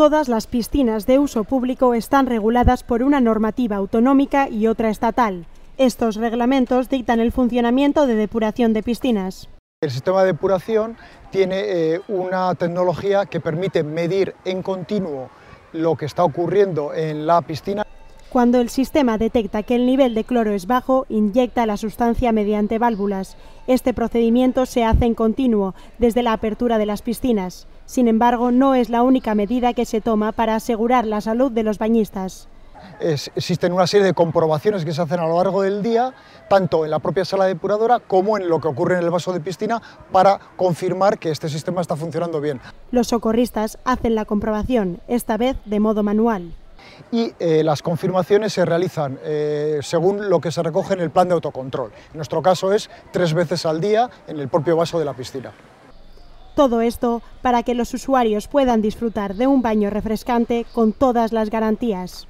Todas las piscinas de uso público están reguladas por una normativa autonómica y otra estatal. Estos reglamentos dictan el funcionamiento de depuración de piscinas. El sistema de depuración tiene eh, una tecnología que permite medir en continuo lo que está ocurriendo en la piscina. Cuando el sistema detecta que el nivel de cloro es bajo, inyecta la sustancia mediante válvulas. Este procedimiento se hace en continuo, desde la apertura de las piscinas. Sin embargo, no es la única medida que se toma para asegurar la salud de los bañistas. existen una serie de comprobaciones que se hacen a lo largo del día, tanto en la propia sala depuradora como en lo que ocurre en el vaso de piscina, para confirmar que este sistema está funcionando bien. Los socorristas hacen la comprobación, esta vez de modo manual y eh, las confirmaciones se realizan eh, según lo que se recoge en el plan de autocontrol. En nuestro caso es tres veces al día en el propio vaso de la piscina. Todo esto para que los usuarios puedan disfrutar de un baño refrescante con todas las garantías.